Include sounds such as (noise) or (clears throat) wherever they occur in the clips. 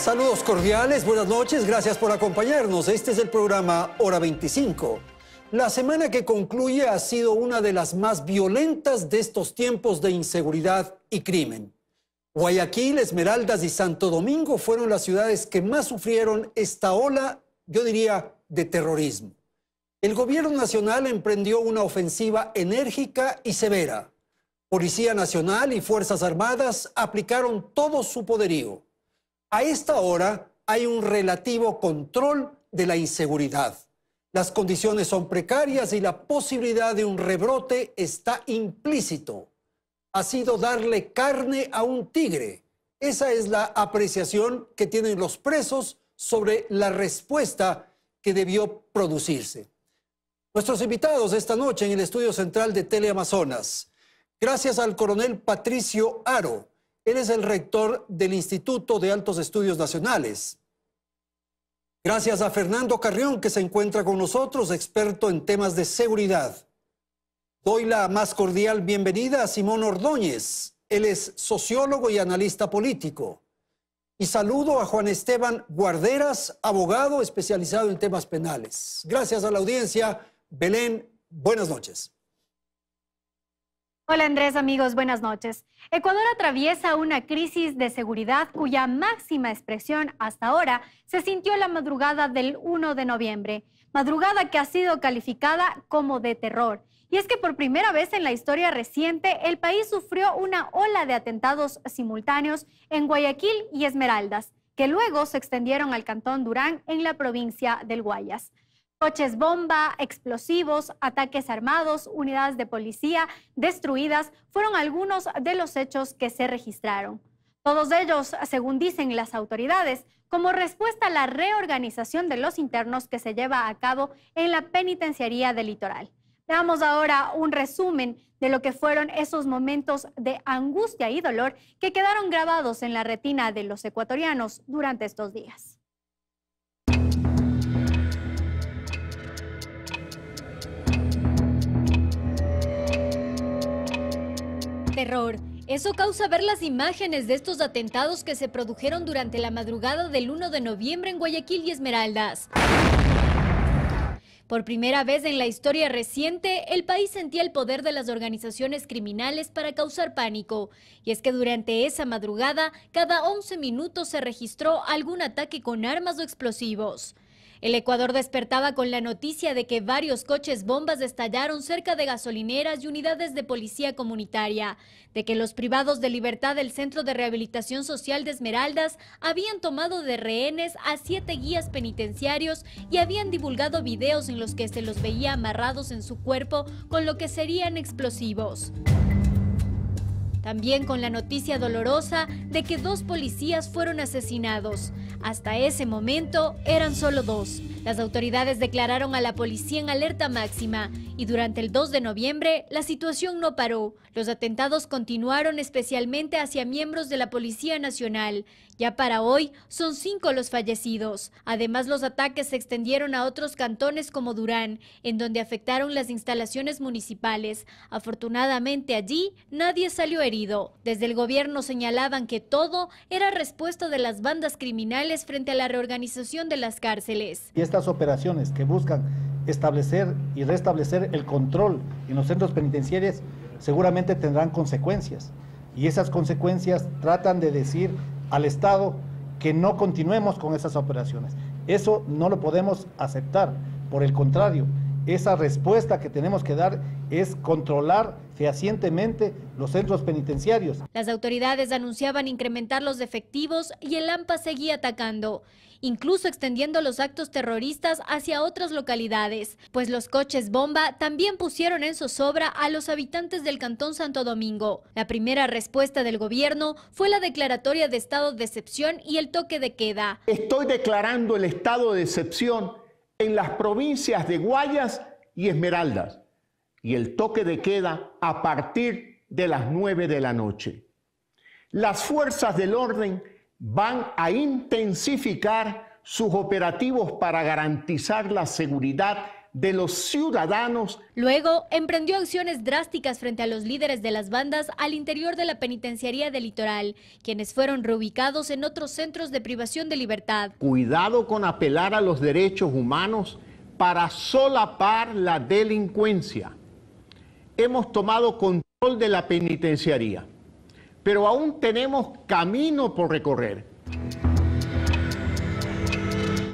Saludos cordiales, buenas noches, gracias por acompañarnos. Este es el programa Hora 25. La semana que concluye ha sido una de las más violentas de estos tiempos de inseguridad y crimen. Guayaquil, Esmeraldas y Santo Domingo fueron las ciudades que más sufrieron esta ola, yo diría, de terrorismo. El gobierno nacional emprendió una ofensiva enérgica y severa. Policía Nacional y Fuerzas Armadas aplicaron todo su poderío a esta hora hay un relativo control de la inseguridad. Las condiciones son precarias y la posibilidad de un rebrote está implícito. Ha sido darle carne a un tigre. Esa es la apreciación que tienen los presos sobre la respuesta que debió producirse. Nuestros invitados esta noche en el estudio central de Teleamazonas. Gracias al coronel Patricio Aro, él es el rector del Instituto de Altos Estudios Nacionales. Gracias a Fernando Carrión, que se encuentra con nosotros, experto en temas de seguridad. Doy la más cordial bienvenida a Simón Ordóñez. Él es sociólogo y analista político. Y saludo a Juan Esteban Guarderas, abogado especializado en temas penales. Gracias a la audiencia. Belén, buenas noches. Hola Andrés, amigos, buenas noches. Ecuador atraviesa una crisis de seguridad cuya máxima expresión hasta ahora se sintió la madrugada del 1 de noviembre, madrugada que ha sido calificada como de terror. Y es que por primera vez en la historia reciente, el país sufrió una ola de atentados simultáneos en Guayaquil y Esmeraldas, que luego se extendieron al Cantón Durán en la provincia del Guayas coches bomba, explosivos, ataques armados, unidades de policía destruidas fueron algunos de los hechos que se registraron. Todos ellos, según dicen las autoridades, como respuesta a la reorganización de los internos que se lleva a cabo en la penitenciaría del litoral. Veamos ahora un resumen de lo que fueron esos momentos de angustia y dolor que quedaron grabados en la retina de los ecuatorianos durante estos días. error. Eso causa ver las imágenes de estos atentados que se produjeron durante la madrugada del 1 de noviembre en Guayaquil y Esmeraldas. Por primera vez en la historia reciente, el país sentía el poder de las organizaciones criminales para causar pánico. Y es que durante esa madrugada, cada 11 minutos se registró algún ataque con armas o explosivos. El Ecuador despertaba con la noticia de que varios coches bombas estallaron cerca de gasolineras y unidades de policía comunitaria, de que los privados de libertad del Centro de Rehabilitación Social de Esmeraldas habían tomado de rehenes a siete guías penitenciarios y habían divulgado videos en los que se los veía amarrados en su cuerpo con lo que serían explosivos. También con la noticia dolorosa de que dos policías fueron asesinados. Hasta ese momento eran solo dos. Las autoridades declararon a la policía en alerta máxima y durante el 2 de noviembre la situación no paró. Los atentados continuaron especialmente hacia miembros de la Policía Nacional ya para hoy son cinco los fallecidos. Además, los ataques se extendieron a otros cantones como Durán, en donde afectaron las instalaciones municipales. Afortunadamente allí nadie salió herido. Desde el gobierno señalaban que todo era respuesta de las bandas criminales frente a la reorganización de las cárceles. Y estas operaciones que buscan establecer y restablecer el control en los centros penitenciarios seguramente tendrán consecuencias. Y esas consecuencias tratan de decir al Estado que no continuemos con esas operaciones. Eso no lo podemos aceptar. Por el contrario, esa respuesta que tenemos que dar es controlar fehacientemente los centros penitenciarios. Las autoridades anunciaban incrementar los efectivos y el AMPA seguía atacando incluso extendiendo los actos terroristas hacia otras localidades, pues los coches bomba también pusieron en zozobra a los habitantes del Cantón Santo Domingo. La primera respuesta del gobierno fue la declaratoria de estado de excepción y el toque de queda. Estoy declarando el estado de excepción en las provincias de Guayas y Esmeraldas y el toque de queda a partir de las 9 de la noche. Las fuerzas del orden van a intensificar sus operativos para garantizar la seguridad de los ciudadanos. Luego, emprendió acciones drásticas frente a los líderes de las bandas al interior de la penitenciaría del litoral, quienes fueron reubicados en otros centros de privación de libertad. Cuidado con apelar a los derechos humanos para solapar la delincuencia. Hemos tomado control de la penitenciaría pero aún tenemos camino por recorrer.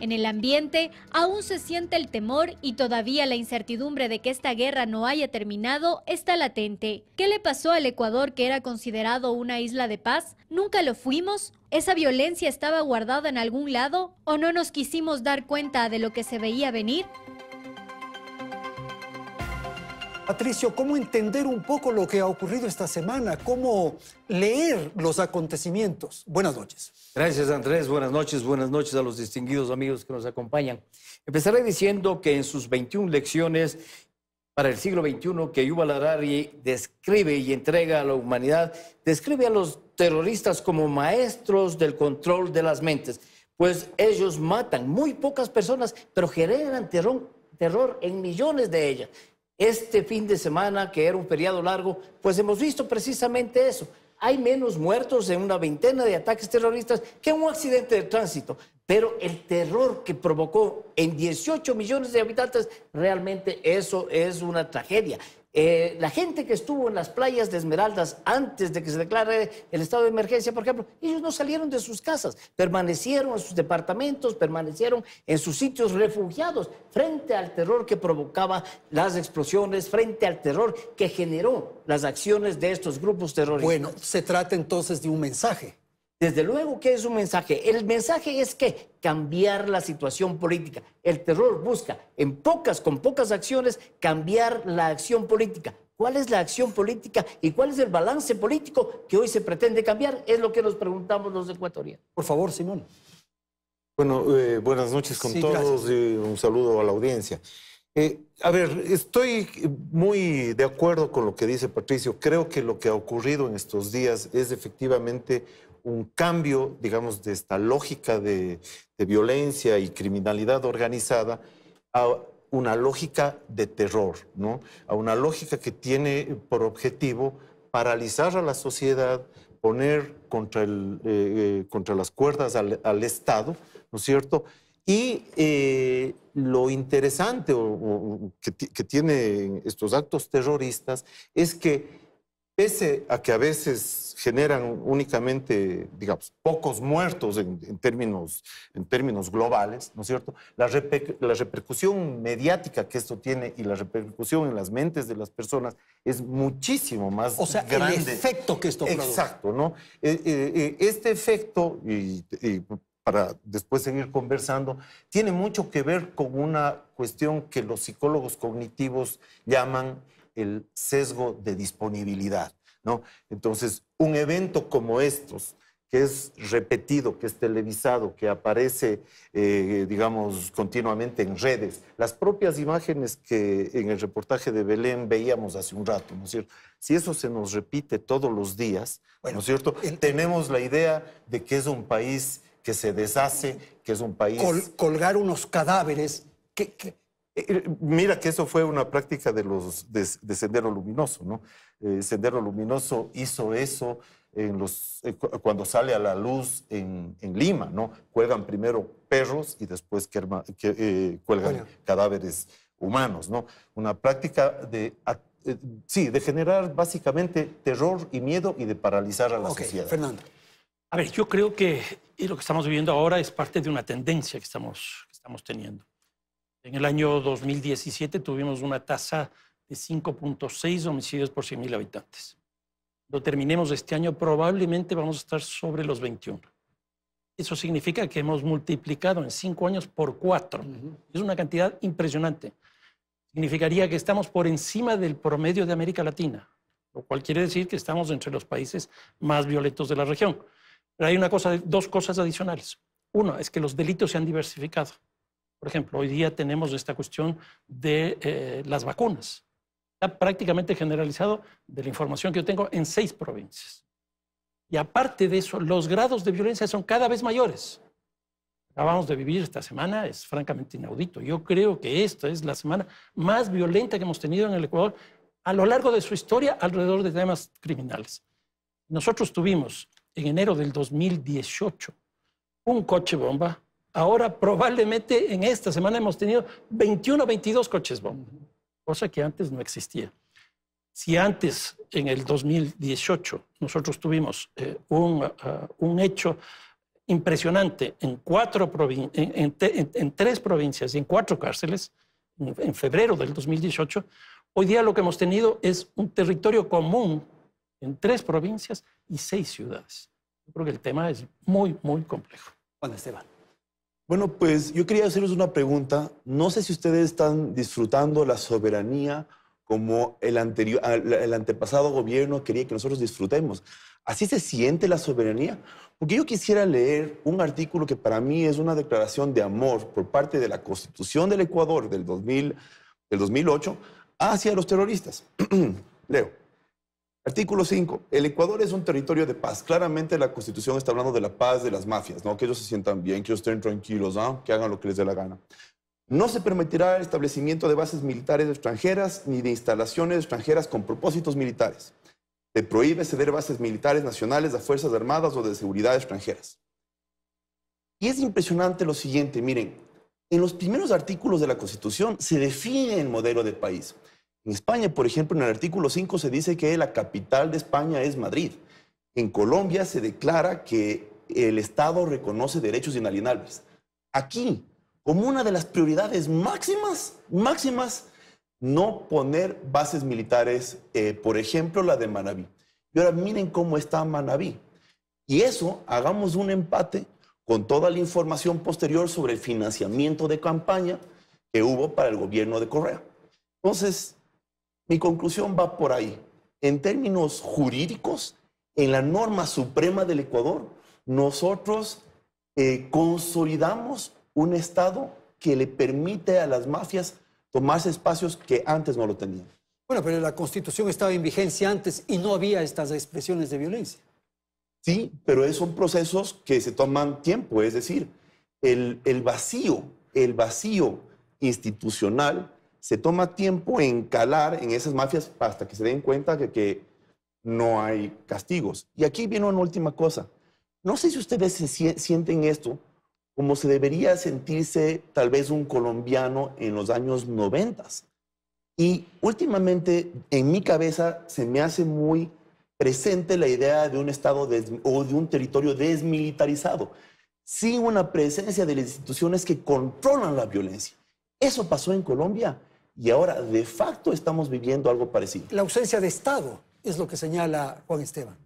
En el ambiente aún se siente el temor y todavía la incertidumbre de que esta guerra no haya terminado está latente. ¿Qué le pasó al Ecuador que era considerado una isla de paz? ¿Nunca lo fuimos? ¿Esa violencia estaba guardada en algún lado? ¿O no nos quisimos dar cuenta de lo que se veía venir? Patricio, ¿cómo entender un poco lo que ha ocurrido esta semana? ¿Cómo leer los acontecimientos? Buenas noches. Gracias, Andrés. Buenas noches. Buenas noches a los distinguidos amigos que nos acompañan. Empezaré diciendo que en sus 21 lecciones para el siglo XXI que Yuval Harari describe y entrega a la humanidad, describe a los terroristas como maestros del control de las mentes, pues ellos matan muy pocas personas, pero generan terror, terror en millones de ellas. Este fin de semana, que era un periodo largo, pues hemos visto precisamente eso. Hay menos muertos en una veintena de ataques terroristas que en un accidente de tránsito, pero el terror que provocó en 18 millones de habitantes, realmente eso es una tragedia. Eh, la gente que estuvo en las playas de Esmeraldas antes de que se declare el estado de emergencia, por ejemplo, ellos no salieron de sus casas, permanecieron en sus departamentos, permanecieron en sus sitios refugiados frente al terror que provocaba las explosiones, frente al terror que generó las acciones de estos grupos terroristas. Bueno, se trata entonces de un mensaje. Desde luego que es un mensaje. El mensaje es que cambiar la situación política. El terror busca, en pocas, con pocas acciones, cambiar la acción política. ¿Cuál es la acción política y cuál es el balance político que hoy se pretende cambiar? Es lo que nos preguntamos los ecuatorianos. Por favor, Simón. Bueno, eh, buenas noches con todos y un saludo a la audiencia. Eh, a ver, estoy muy de acuerdo con lo que dice Patricio. Creo que lo que ha ocurrido en estos días es efectivamente un cambio, digamos, de esta lógica de, violencia y criminalidad organizada a una lógica de terror, ¿no? A una lógica que tiene por objetivo paralizar a la sociedad, poner contra, eh, eh, las cuerdas al, Estado, ¿no es cierto? Y eh, lo interesante que, que, tienen estos actos terroristas es que, pese a que a veces generan únicamente, digamos, pocos muertos en, términos, en términos globales, ¿no es cierto? La, repercusión mediática que esto tiene y la repercusión en las mentes de las personas es muchísimo más o sea, grande. El efecto que esto produce. Exacto, ¿no? Eh, eh, eh, este efecto, y para después seguir conversando, tiene mucho que ver con una cuestión que los psicólogos cognitivos llaman el sesgo de disponibilidad. Entonces, un evento como estos, que es repetido, que es televisado, que aparece, eh, digamos, continuamente en redes. Las propias imágenes que en el reportaje de Belén veíamos hace un rato, ¿no es cierto? Si eso se nos repite todos los días, ¿no es cierto? Tenemos la idea de que es un país que se deshace, que es un país... colgar unos cadáveres, que eh, eh, mira que eso fue una práctica de los de, Sendero Luminoso, ¿no? Eh, Sendero Luminoso hizo eso cuando sale a la luz en, Lima, ¿no? Cuelgan primero perros y después cuelgan cadáveres humanos, ¿no? Una práctica de, sí, de generar básicamente terror y miedo y de paralizar a la sociedad. Fernando. A ver, yo creo que lo que estamos viviendo ahora es parte de una tendencia que estamos, que estamos teniendo. En el año 2017 tuvimos una tasa de 5.6 homicidios por 100.000 habitantes. Lo terminemos este año, probablemente vamos a estar sobre los 21. Eso significa que hemos multiplicado en cinco años por cuatro. Es una cantidad impresionante. Significaría que estamos por encima del promedio de América Latina, lo cual quiere decir que estamos entre los países más violentos de la región. Pero hay una cosa, dos cosas adicionales. Uno es que los delitos se han diversificado. Por ejemplo, hoy día tenemos esta cuestión de eh, las vacunas. Está prácticamente generalizado de la información que yo tengo en seis provincias. Y aparte de eso, los grados de violencia son cada vez mayores. Acabamos de vivir esta semana, es francamente inaudito. Yo creo que esta es la semana más violenta que hemos tenido en el Ecuador a lo largo de su historia alrededor de temas criminales. Nosotros tuvimos en enero del 2018 un coche bomba Ahora probablemente en esta semana hemos tenido 21 o 22 coches bomba, cosa que antes no existía. Si antes, en el 2018, nosotros tuvimos eh, ah, un, hecho impresionante en, cuatro en, en, tres provincias y en cuatro cárceles, en febrero del 2018, hoy día lo que hemos tenido es un territorio común en tres provincias y seis ciudades. Yo creo que el tema es muy, muy complejo. Juan Esteban. Bueno, pues yo quería hacerles una pregunta. No sé si ustedes están disfrutando la soberanía como el, anterior, el antepasado gobierno quería que nosotros disfrutemos. ¿Así se siente la soberanía? Porque yo quisiera leer un artículo que para mí es una declaración de amor por parte de la Constitución del Ecuador del, del 2008 hacia los terroristas. (clears throat) Leo. Artículo 5. El Ecuador es un territorio de paz. Claramente la Constitución está hablando de la paz de las mafias, ¿no? Que ellos se sientan bien, que ellos estén tranquilos, ¿ah? que hagan lo que les dé la gana. No se permitirá el establecimiento de bases militares extranjeras ni de instalaciones extranjeras con propósitos militares. Se prohíbe ceder bases militares nacionales a Fuerzas Armadas o de Seguridad extranjeras. Y es impresionante lo siguiente, miren, en los primeros artículos de la Constitución se define el modelo del país. En España, por ejemplo, en el artículo 5 se dice que la capital de España es Madrid. En Colombia se declara que el Estado reconoce derechos inalienables. Aquí, como una de las prioridades máximas, máximas, no poner bases militares, eh, por ejemplo, la de Manabí. Y ahora miren cómo está Manabí. Y eso, hagamos un empate con toda la información posterior sobre el financiamiento de campaña que hubo para el gobierno de Correa. Entonces, mi conclusión va por ahí. En términos jurídicos, en la norma suprema del Ecuador, nosotros eh, consolidamos un Estado que le permite a las mafias tomarse espacios que antes no lo tenían. Bueno, pero la Constitución estaba en vigencia antes y no había estas expresiones de violencia. Sí, pero son procesos que se toman tiempo, es decir, el vacío, el vacío institucional se toma tiempo en calar en esas mafias hasta que se den cuenta de que no hay castigos. Y aquí viene una última cosa. No sé si ustedes se sienten esto como se debería sentirse tal vez un colombiano en los años 90. Y últimamente en mi cabeza se me hace muy presente la idea de un Estado o de un territorio desmilitarizado, sin una presencia de las instituciones que controlan la violencia. Eso pasó en Colombia y ahora, de facto, estamos viviendo algo parecido. La ausencia de Estado es lo que señala Juan Esteban.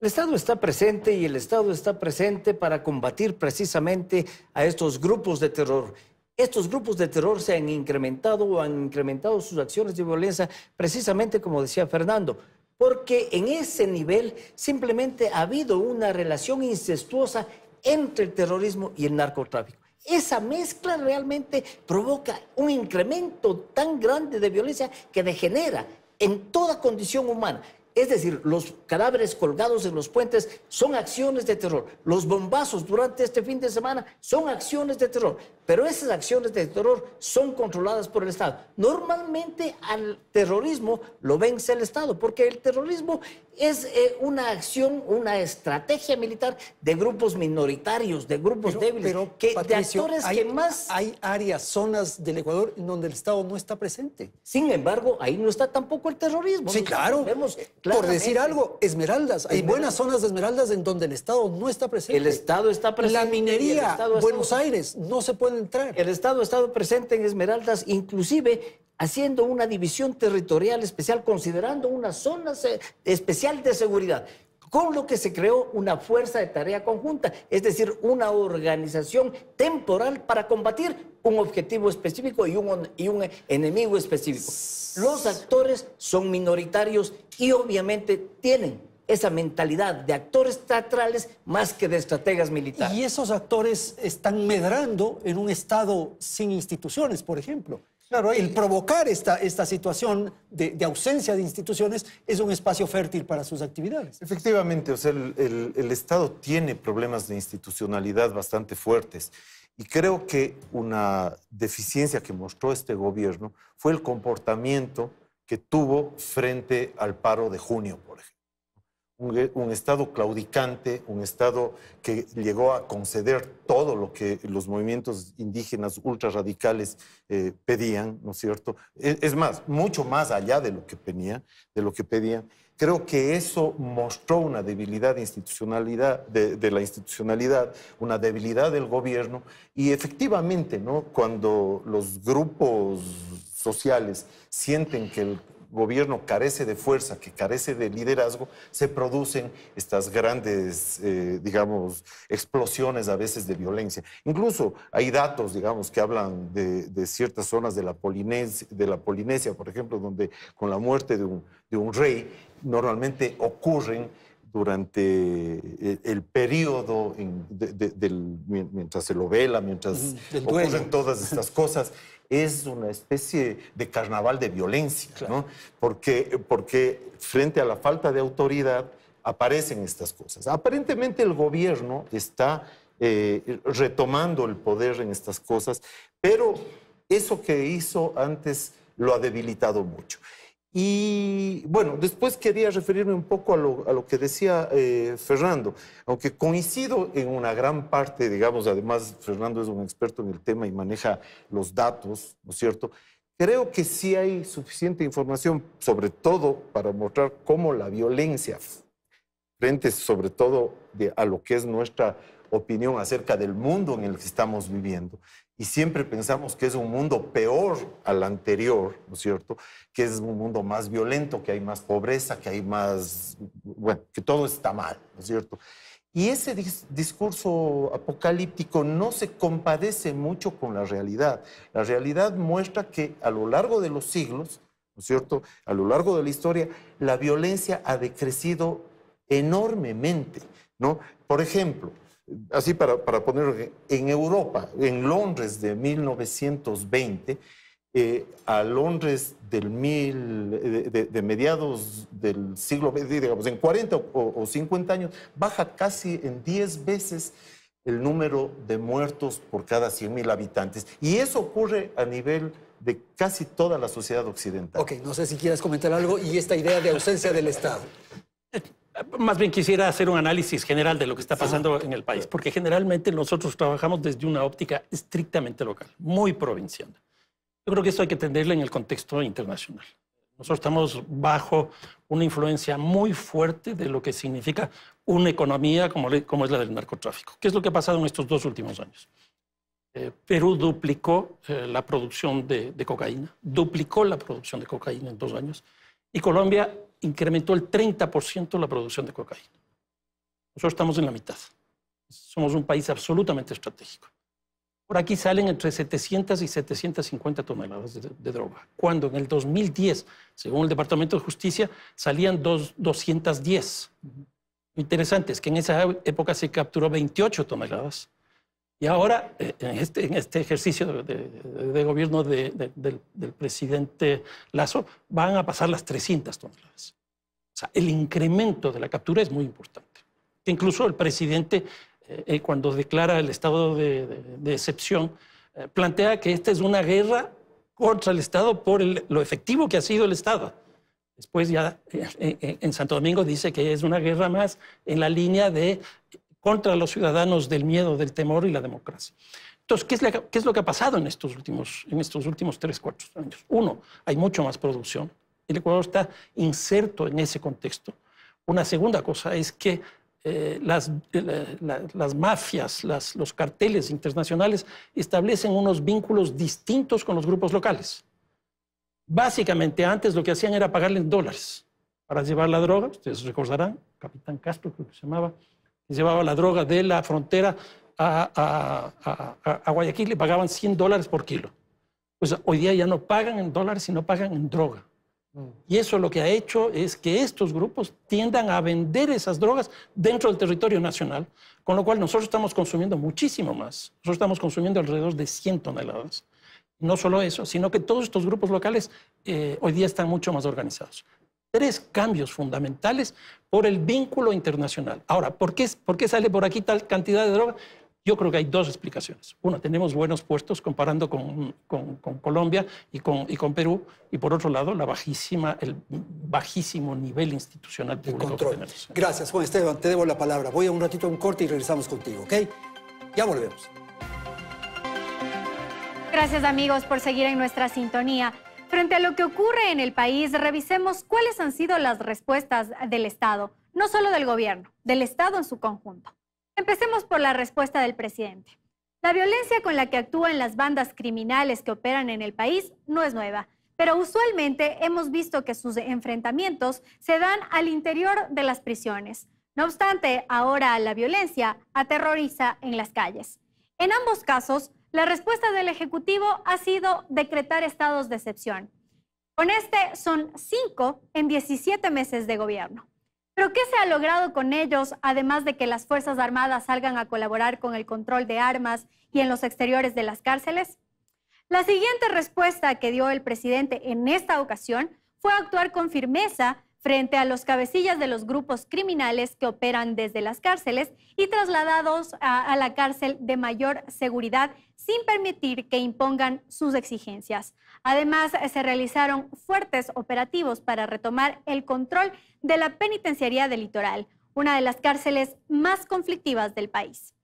El Estado está presente y el Estado está presente para combatir precisamente a estos grupos de terror. Estos grupos de terror se han incrementado o han incrementado sus acciones de violencia precisamente como decía Fernando, porque en ese nivel simplemente ha habido una relación incestuosa entre el terrorismo y el narcotráfico esa mezcla realmente provoca un incremento tan grande de violencia que degenera en toda condición humana. Es decir, los cadáveres colgados en los puentes son acciones de terror. Los bombazos durante este fin de semana son acciones de terror. Pero esas acciones de terror son controladas por el Estado. Normalmente al terrorismo lo vence el Estado, porque el terrorismo es eh, una acción, una estrategia militar de grupos minoritarios, de grupos débiles, que, de actores que más... Hay áreas, zonas del Ecuador en donde el Estado no está presente. Sin embargo, ahí no está tampoco el terrorismo. Sí, claro. Eh, por decir algo, Esmeraldas. Hay buenas zonas de Esmeraldas en donde el Estado no está presente. El Estado está presente. La minería, Buenos Aires, no se puede entrar. El Estado ha estado presente en Esmeraldas, inclusive haciendo una división territorial especial, considerando una zona especial de seguridad, con lo que se creó una fuerza de tarea conjunta, es decir, una organización temporal para combatir un objetivo específico y un, enemigo específico. Los actores son minoritarios y obviamente tienen esa mentalidad de actores teatrales más que de estrategas militares. Y esos actores están medrando en un Estado sin instituciones, por ejemplo. Claro, el provocar esta, esta situación de, ausencia de instituciones es un espacio fértil para sus actividades. Efectivamente, o sea, el, el Estado tiene problemas de institucionalidad bastante fuertes. Y creo que una deficiencia que mostró este gobierno fue el comportamiento que tuvo frente al paro de junio, eh, un, Estado claudicante, un Estado que llegó a conceder todo lo que los movimientos indígenas ultrarradicales eh, pedían, ¿no es cierto? E, es, más, mucho más allá de lo que pedían, de lo que pedían. Creo que eso mostró una debilidad de, institucionalidad, la institucionalidad, una debilidad del gobierno y efectivamente, ¿no? Cuando los grupos sociales sienten que el gobierno carece de fuerza, que carece de liderazgo, se producen estas grandes, eh, digamos, explosiones a veces de violencia. Incluso hay datos, digamos, que hablan de, ciertas zonas de la, Polinesia, de la Polinesia, por ejemplo, donde con la muerte de un rey normalmente ocurren durante eh, el, periodo del, mientras se lo vela, mientras ocurren todas (laughs) estas cosas, es una especie de carnaval de violencia, ¿no? Porque, porque frente a la falta de autoridad aparecen estas cosas. Aparentemente el gobierno está eh, retomando el poder en estas cosas, pero eso que hizo antes lo ha debilitado mucho. Y bueno, después quería referirme un poco a lo, que decía eh, Fernando, aunque coincido en una gran parte, digamos, además Fernando es un experto en el tema y maneja los datos, ¿no es cierto? Creo que sí hay suficiente información, sobre todo para mostrar cómo la violencia, frente sobre todo a lo que es nuestra opinión acerca del mundo en el que estamos viviendo, y siempre pensamos que es un mundo peor al anterior, ¿no es cierto? Que es un mundo más violento, que hay más pobreza, que hay más, bueno, que todo está mal, ¿no es cierto? Y ese discurso apocalíptico no se compadece mucho con la realidad. La realidad muestra que a lo largo de los siglos, ¿no es cierto? A lo largo de la historia, la violencia ha decrecido enormemente, ¿no? Por ejemplo, así para, para ponerlo, en Europa, en Londres de 1920, eh, a Londres del de, mediados del siglo XX, digamos, en 40 o, 50 años, baja casi en 10 veces el número de muertos por cada 100.000 habitantes. Y eso ocurre a nivel de casi toda la sociedad occidental. Ok, no sé si quieres comentar algo y esta idea de ausencia del Estado más bien quisiera hacer un análisis general de lo que está pasando en el país, porque generalmente nosotros trabajamos desde una óptica estrictamente local, muy provinciana. Yo creo que esto hay que entenderlo en el contexto internacional. Nosotros estamos bajo una influencia muy fuerte de lo que significa una economía como, es la del narcotráfico. ¿Qué es lo que ha pasado en estos dos últimos años? Eh, Perú duplicó eh, la producción de cocaína, duplicó la producción de cocaína en dos años, y Colombia incrementó el 30% la producción de cocaína. Nosotros estamos en la mitad. Somos un país absolutamente estratégico. Por aquí salen entre 700 y 750 toneladas de, droga, cuando en el 2010, según el Departamento de Justicia, salían dos, 210. Lo interesante es que en esa época se capturó 28 toneladas y ahora, eh, en este, en este ejercicio de, gobierno del, presidente Lazo, van a pasar las 300 toneladas. O sea, el incremento de la captura es muy importante. Incluso el presidente, eh, eh, cuando declara el estado de, excepción, plantea que esta es una guerra contra el Estado por lo efectivo que ha sido el Estado. Después ya en Santo Domingo dice que es una guerra más en la línea de contra los ciudadanos del miedo, del temor y la democracia. Entonces, ¿qué es, lo que ha pasado en estos últimos, en estos últimos tres, cuatro años? Uno, hay mucho más producción. El Ecuador está inserto en ese contexto. Una segunda cosa es que eh, las, eh, las, mafias, los carteles internacionales establecen unos vínculos distintos con los grupos locales. Básicamente, antes lo que hacían era pagarles dólares para llevar la droga, ustedes recordarán, Capitán Castro creo que se llamaba, llevaba la droga de la frontera a, Guayaquil, le pagaban 100 dólares por kilo. Pues hoy día ya no pagan en dólares, sino pagan en droga. Mm. Y eso lo que ha hecho es que estos grupos tiendan a vender esas drogas dentro del territorio nacional, con lo cual nosotros estamos consumiendo muchísimo más. Nosotros estamos consumiendo alrededor de 100 toneladas. No solo eso, sino que todos estos grupos locales eh, hoy día están mucho más organizados tres cambios fundamentales por el vínculo internacional. Ahora, ¿por qué, ¿por qué sale por aquí tal cantidad de droga? Yo creo que hay dos explicaciones. Uno, tenemos buenos puestos comparando con, Colombia y con, y con, Perú. Y por otro lado, la bajísima, el bajísimo nivel institucional de control. Gracias, Juan Esteban. Te debo la palabra. Voy a un ratito a un corte y regresamos contigo, ¿ok? Ya volvemos. Gracias, amigos, por seguir en nuestra sintonía. Frente a lo que ocurre en el país, revisemos cuáles han sido las respuestas del Estado, no solo del gobierno, del Estado en su conjunto. Empecemos por la respuesta del presidente. La violencia con la que actúan las bandas criminales que operan en el país no es nueva, pero usualmente hemos visto que sus enfrentamientos se dan al interior de las prisiones. No obstante, ahora la violencia aterroriza en las calles. En ambos casos, la respuesta del Ejecutivo ha sido decretar estados de excepción. Con este son cinco en 17 meses de gobierno. Pero ¿qué se ha logrado con ellos, además de que las Fuerzas Armadas salgan a colaborar con el control de armas y en los exteriores de las cárceles? La siguiente respuesta que dio el presidente en esta ocasión fue actuar con firmeza frente a los cabecillas de los grupos criminales que operan desde las cárceles y trasladados a, la cárcel de mayor seguridad sin permitir que impongan sus exigencias. Además, se realizaron fuertes operativos para retomar el control de la penitenciaría del litoral, una de las cárceles más conflictivas del país.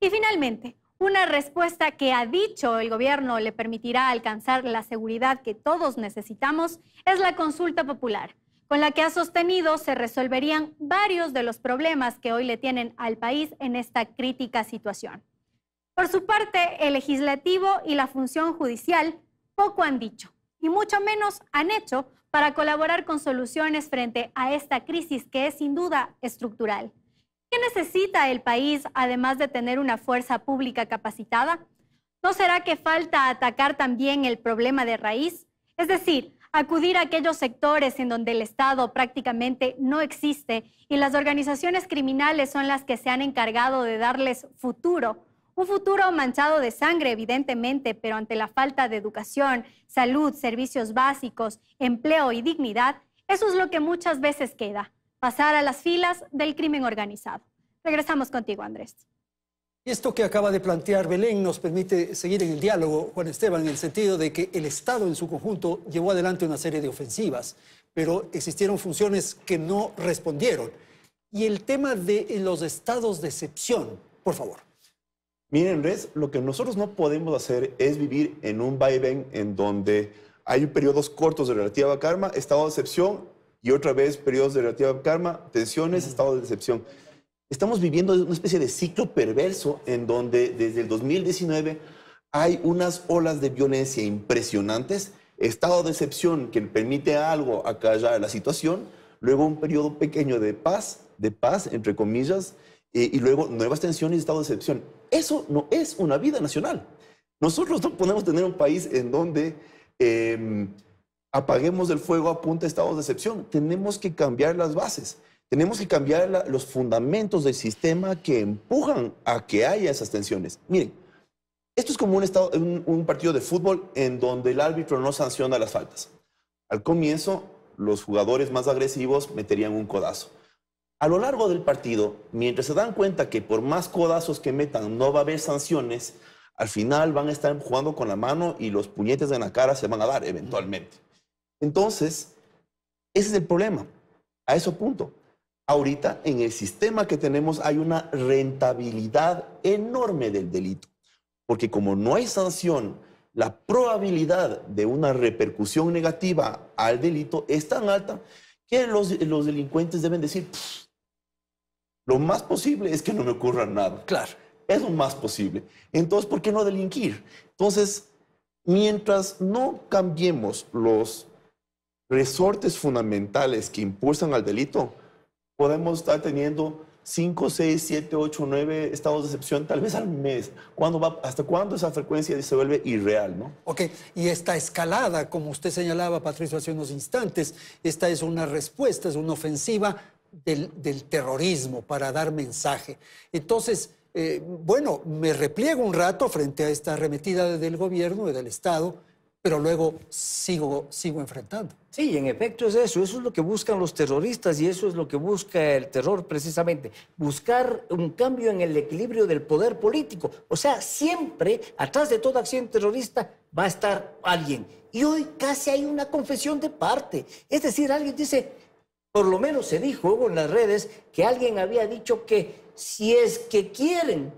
Y finalmente, una respuesta que ha dicho el gobierno le permitirá alcanzar la seguridad que todos necesitamos es la consulta popular con la que ha sostenido se resolverían varios de los problemas que hoy le tienen al país en esta crítica situación. Por su parte, el legislativo y la función judicial poco han dicho y mucho menos han hecho para colaborar con soluciones frente a esta crisis que es sin duda estructural. ¿Qué necesita el país además de tener una fuerza pública capacitada? ¿No será que falta atacar también el problema de raíz? Es decir, acudir a aquellos sectores en donde el Estado prácticamente no existe y las organizaciones criminales son las que se han encargado de darles futuro. Un futuro manchado de sangre, evidentemente, pero ante la falta de educación, salud, servicios básicos, empleo y dignidad, eso es lo que muchas veces queda, pasar a las filas del crimen organizado. Regresamos contigo, Andrés esto que acaba de plantear Belén nos permite seguir en el diálogo, Juan Esteban, en el sentido de que el Estado en su conjunto llevó adelante una serie de ofensivas, pero existieron funciones que no respondieron. Y el tema de los estados de excepción, por favor. Miren, Res, lo que nosotros no podemos hacer es vivir en un vaivén en donde hay periodos cortos de relativa calma, estado de excepción, y otra vez periodos de relativa calma, tensiones, estado de excepción estamos viviendo una especie de ciclo perverso en donde desde el 2019 hay unas olas de violencia impresionantes, estado de excepción que permite algo acallar la situación, luego un periodo pequeño de paz, de paz entre comillas, eh, y, luego nuevas tensiones y estado de excepción. Eso no es una vida nacional. Nosotros no podemos tener un país en donde em, apaguemos el fuego a punta de de excepción. Tenemos que cambiar las bases. Tenemos que cambiar los fundamentos del sistema que empujan a que haya esas tensiones. Miren, esto es como un, estado, un, partido de fútbol en donde el árbitro no sanciona las faltas. Al comienzo, los jugadores más agresivos meterían un codazo. A lo largo del partido, mientras se dan cuenta que por más codazos que metan no va a haber sanciones, al final van a estar jugando con la mano y los puñetes en la cara se van a dar eventualmente. Entonces, ese es el problema. A ese punto ahorita en el sistema que tenemos hay una rentabilidad enorme del delito, porque como no hay sanción, la probabilidad de una repercusión negativa al delito es tan alta que los, delincuentes deben decir, lo más posible es que no me ocurra nada. Claro. Es lo más posible. Entonces, ¿por qué no delinquir? Entonces, mientras no cambiemos los resortes fundamentales que impulsan al delito, podemos estar teniendo 5, 6, 7, 8, 9 estados de excepción tal vez al mes. ¿Cuándo va, ¿Hasta cuándo esa frecuencia se vuelve irreal? ¿no? Ok, y esta escalada, como usted señalaba, Patricio, hace unos instantes, esta es una respuesta, es una ofensiva del, terrorismo para dar mensaje. Entonces, eh, bueno, me repliego un rato frente a esta arremetida del gobierno y del Estado pero luego sigo, sigo enfrentando. Sí, en efecto es eso, eso es lo que buscan los terroristas y eso es lo que busca el terror precisamente, buscar un cambio en el equilibrio del poder político. O sea, siempre atrás de toda acción terrorista va a estar alguien. Y hoy casi hay una confesión de parte. Es decir, alguien dice, por lo menos se dijo en las redes que alguien había dicho que si es que quieren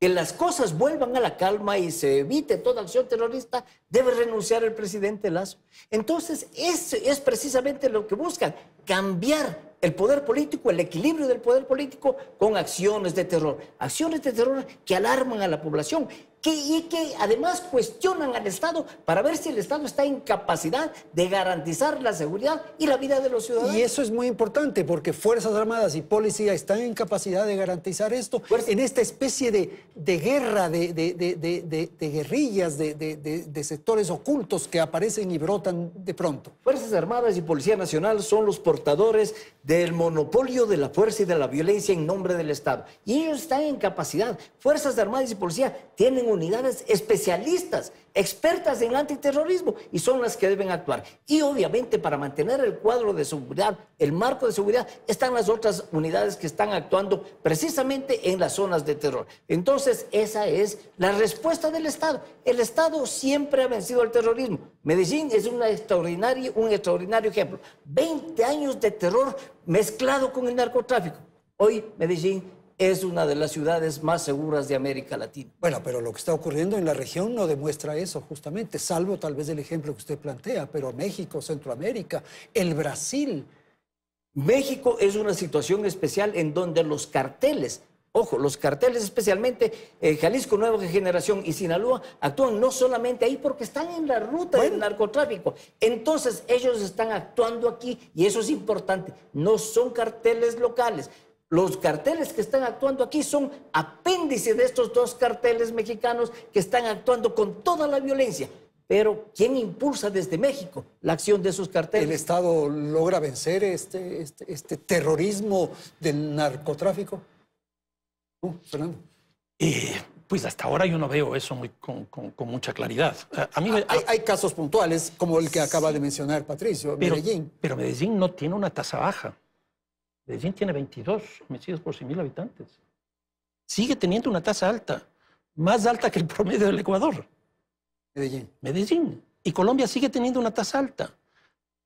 que las cosas vuelvan a la calma y se evite toda acción terrorista, debe renunciar el presidente Lazo. Entonces, eso es precisamente lo que buscan, cambiar el poder político, el equilibrio del poder político con acciones de terror, acciones de terror que alarman a la población y que además cuestionan al Estado para ver si el Estado está en capacidad de garantizar la seguridad y la vida de los ciudadanos. Y eso es muy importante porque Fuerzas Armadas y Policía están en capacidad de garantizar esto en esta especie de, guerra de, de guerrillas, de sectores ocultos que aparecen y brotan de pronto. Fuerzas Armadas y Policía Nacional son los portadores del monopolio de la fuerza y de la violencia en nombre del Estado. Y ellos están en capacidad. Fuerzas Armadas y Policía tienen un unidades especialistas, expertas en antiterrorismo, y son las que deben actuar. Y obviamente para mantener el cuadro de seguridad, el marco de seguridad, están las otras unidades que están actuando precisamente en las zonas de terror. Entonces, esa es la respuesta del Estado. El Estado siempre ha vencido al terrorismo. Medellín es una extraordinaria, un extraordinario ejemplo. 20 años de terror mezclado con el narcotráfico. Hoy Medellín es una de las ciudades más seguras de América Latina. Bueno, pero lo que está ocurriendo en la región no demuestra eso justamente, salvo tal vez el ejemplo que usted plantea, pero México, Centroamérica, el Brasil. México es una situación especial en donde los carteles, ojo, los carteles especialmente eh, Jalisco Nueva Generación y Sinaloa actúan no solamente ahí porque están en la ruta del narcotráfico. Entonces ellos están actuando aquí y eso es importante. No son carteles locales, los carteles que están actuando aquí son apéndices de estos dos carteles mexicanos que están actuando con toda la violencia. Pero ¿quién impulsa desde México la acción de esos carteles? ¿El Estado logra vencer este, este, este terrorismo del narcotráfico? No, uh, Fernando. Eh, pues hasta ahora yo no veo eso con, mucha claridad. A mí, hay, casos puntuales como el que acaba de mencionar Patricio, Medellín. Pero Medellín no tiene una tasa baja. Medellín tiene 22 homicidios por 100.000 habitantes. Sigue teniendo una tasa alta, más alta que el (laughs) promedio del Ecuador. Medellín. Medellín. Y Colombia sigue teniendo una tasa alta.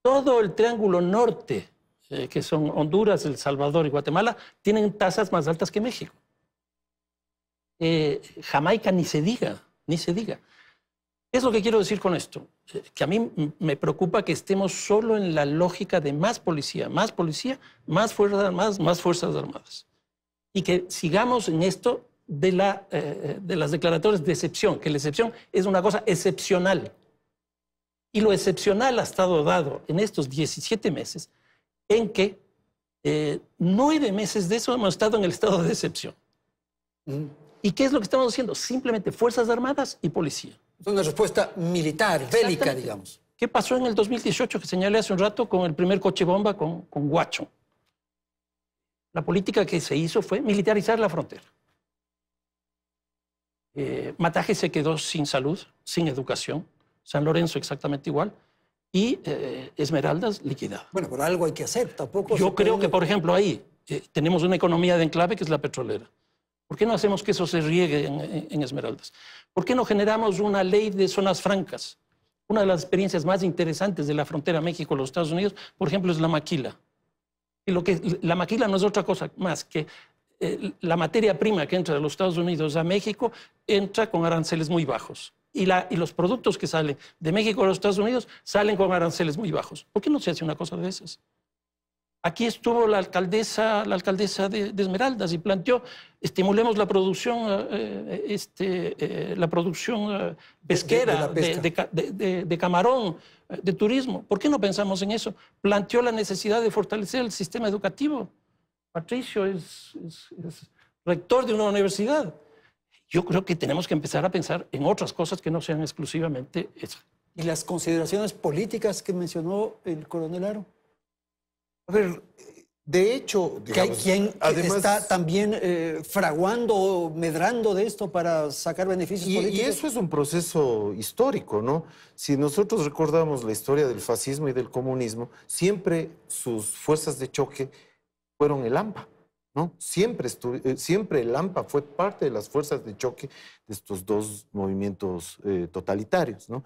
Todo el triángulo norte, eh, que son Honduras, El Salvador y Guatemala, tienen tasas más altas que México. Eh, Jamaica ni se diga, ni se diga es lo que quiero decir con esto? Que a mí me preocupa que estemos solo en la lógica de más policía, más policía, más fuerzas armadas, más fuerzas armadas. Y que sigamos en esto de, la, eh, de las declaratorias de excepción, que la excepción es una cosa excepcional. Y lo excepcional ha estado dado en estos 17 meses en que eh, nueve meses de eso hemos estado en el estado de excepción. Mm. ¿Y qué es lo que estamos haciendo? Simplemente Fuerzas Armadas y policía. Es una respuesta militar, bélica, digamos. ¿Qué pasó en el 2018 que señalé hace un rato con el primer coche bomba con, Guacho? La política que se hizo fue militarizar la frontera. Eh, Mataje se quedó sin salud, sin educación, San Lorenzo exactamente igual, y eh, Esmeraldas liquidada. Bueno, pero algo hay que hacer, tampoco. Yo creo que, por ejemplo, ahí eh, tenemos una economía de enclave que es la petrolera. ¿Por qué no hacemos que eso se riegue en, Esmeraldas? ¿Por qué no generamos una ley de zonas francas? Una de las experiencias más interesantes de la frontera México-Los Estados Unidos, por ejemplo, es la maquila. Y lo que, la maquila no es otra cosa más que eh, la materia prima que entra de los Estados Unidos a México entra con aranceles muy bajos. Y, y, los productos que salen de México a los Estados Unidos salen con aranceles muy bajos. ¿Por qué no se hace una cosa de esas? Aquí estuvo la alcaldesa, de, Esmeraldas y planteó estimulemos la producción, eh, eh, este, eh, la producción pesquera de, camarón, de turismo. ¿Por qué no pensamos en eso? Planteó la necesidad de fortalecer el sistema educativo. Patricio es, rector de una universidad. Yo creo que tenemos que empezar a pensar en otras cosas que no sean exclusivamente esas. ¿Y las consideraciones políticas que mencionó el coronel Aro? A ver, de hecho, que hay quien está también eh, fraguando fraguando, medrando de esto para sacar beneficios y, eso es un proceso histórico, ¿no? Si nosotros recordamos la historia del fascismo y del comunismo, siempre sus fuerzas de choque fueron el AMPA, ¿no? Siempre, eh, siempre el AMPA fue parte de las fuerzas de choque de estos dos movimientos eh, totalitarios, ¿no?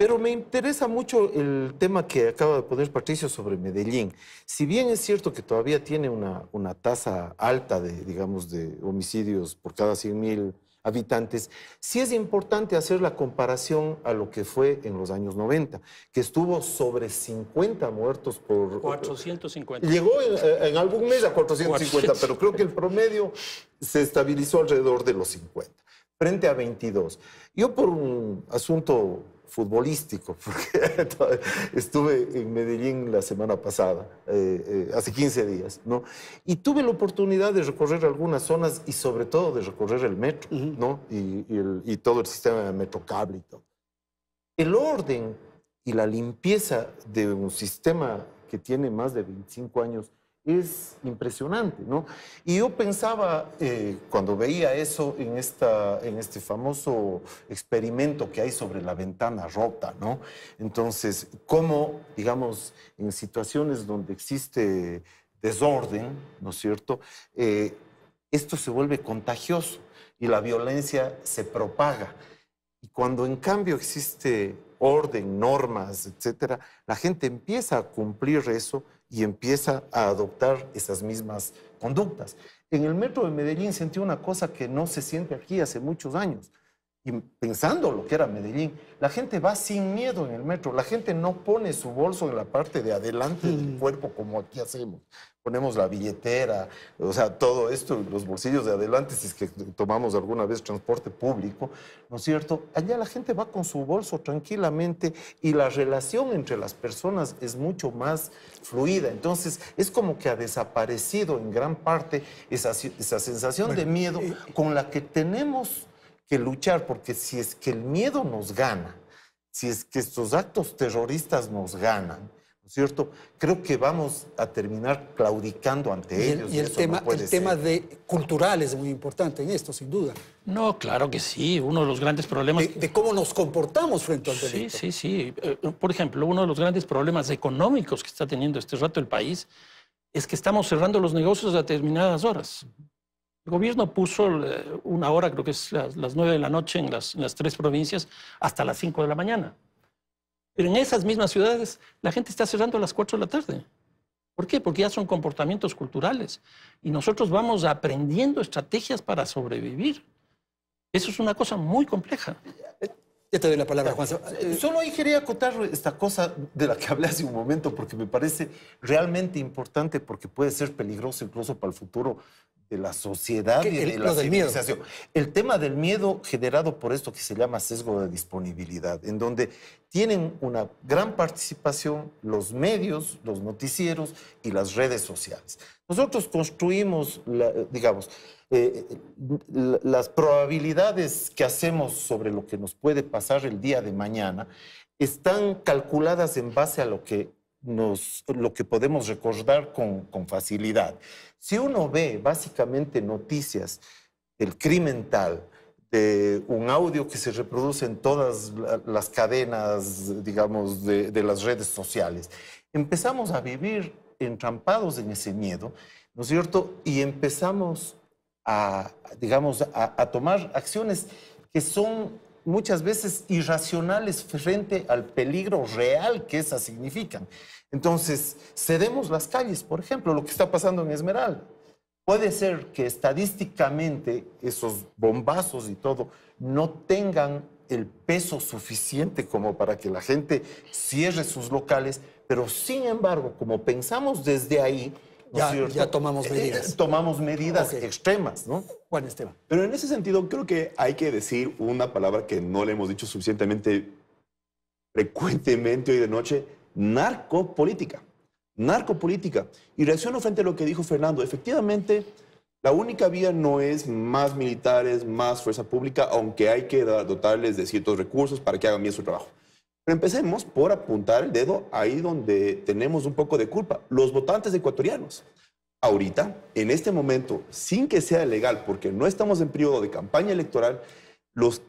Pero me interesa mucho el tema que acaba de poner Patricio sobre Medellín. Si bien es cierto que todavía tiene una, una tasa alta de, digamos, de homicidios por cada 100 mil habitantes, sí es importante hacer la comparación a lo que fue en los años 90, que estuvo sobre 50 muertos por... 450. Eh, llegó eh, en, algún mes a 450, pero creo que el promedio se estabilizó alrededor de los 50, frente a 22. Yo por un asunto futbolístico, (laughs) porque estuve en Medellín la semana pasada, eh, eh, hace 15 días, ¿no? Y tuve la oportunidad de recorrer algunas zonas y sobre todo de recorrer el metro, ¿no? Y, todo el sistema de metrocable y todo. El orden y la limpieza de un sistema que tiene más de 25 años es impresionante, ¿no? Y yo pensaba, eh, cuando veía eso en, este famoso experimento que hay sobre la ventana rota, ¿no? Entonces, cómo, digamos, en situaciones donde existe desorden, ¿no es cierto? Eh, esto se vuelve contagioso y la violencia se propaga. Y cuando en cambio existe orden, normas, etcétera, la gente empieza a cumplir eso y empieza a adoptar esas mismas conductas. En el metro de Medellín sentí una cosa que no se siente aquí hace muchos años y pensando lo que era Medellín, la gente va sin miedo en el metro, la gente no pone su bolso en la parte de adelante del cuerpo como aquí hacemos. Ponemos la billetera, o sea, todo esto, los bolsillos de adelante, si es que tomamos alguna vez transporte público, ¿no es cierto? Allá la gente va con su bolso tranquilamente y la relación entre las personas es mucho más fluida. Entonces, es como que ha desaparecido en gran parte esa, esa sensación de miedo eh, con la que tenemos que luchar, porque si es que el miedo nos gana, si es que estos actos terroristas nos ganan, cierto? Creo que vamos a terminar claudicando ante ellos. Y el, tema, el tema de cultural es muy importante en esto, sin duda. No, claro que sí. Uno de los grandes problemas... De, cómo nos comportamos frente al delito. Sí, sí, sí. Eh, por ejemplo, uno de los grandes problemas económicos que está teniendo este rato el país es que estamos cerrando los negocios a determinadas horas. El gobierno puso eh, una hora, creo que es las nueve de la noche en las, tres provincias, hasta las cinco de la mañana. Pero en esas mismas ciudades la gente está cerrando a las cuatro de la tarde. ¿Por qué? Porque ya son comportamientos culturales. Y nosotros vamos aprendiendo estrategias para sobrevivir. Eso es una cosa muy compleja. Ya te doy la palabra, Juan. Eh, solo ahí quería acotar esta cosa de la que hablé hace un momento, porque me parece realmente importante, porque puede ser peligroso incluso para el futuro de la sociedad y de la civilización. El tema del miedo generado por esto que se llama sesgo de disponibilidad, en donde tienen una gran participación los medios, los noticieros y las redes sociales. Nosotros construimos, digamos, eh, las probabilidades que hacemos sobre lo que nos puede pasar el día de mañana están calculadas en base a lo que lo que podemos recordar con, facilidad. Si uno ve básicamente noticias del crimen tal, de un audio que se reproduce en todas las cadenas, digamos, de, las redes sociales, empezamos a vivir entrampados en ese miedo, ¿no es cierto? Y empezamos a, digamos, a tomar acciones que son muchas veces irracionales frente al peligro real que esas significan. Entonces, cedemos las calles, por ejemplo, lo que está pasando en Esmeralda. Puede ser que estadísticamente esos bombazos y todo no tengan el peso suficiente como para que la gente cierre sus locales, pero sin embargo, como pensamos desde ahí, ya, tomamos eh, medidas. Eh, tomamos medidas extremas, ¿no? Juan Esteban. Pero en ese sentido, creo que hay que decir una palabra que no le hemos dicho suficientemente frecuentemente hoy de noche, narcopolítica. Narcopolítica. Y reacciono frente a lo que dijo Fernando. Efectivamente, la única vía no es más militares, más fuerza pública, aunque hay que dotarles de ciertos recursos para que hagan bien su trabajo. Pero empecemos por apuntar el dedo ahí donde tenemos un poco de culpa, los votantes ecuatorianos. Ahorita, en este momento, sin que sea legal, porque no estamos en periodo de campaña electoral, los,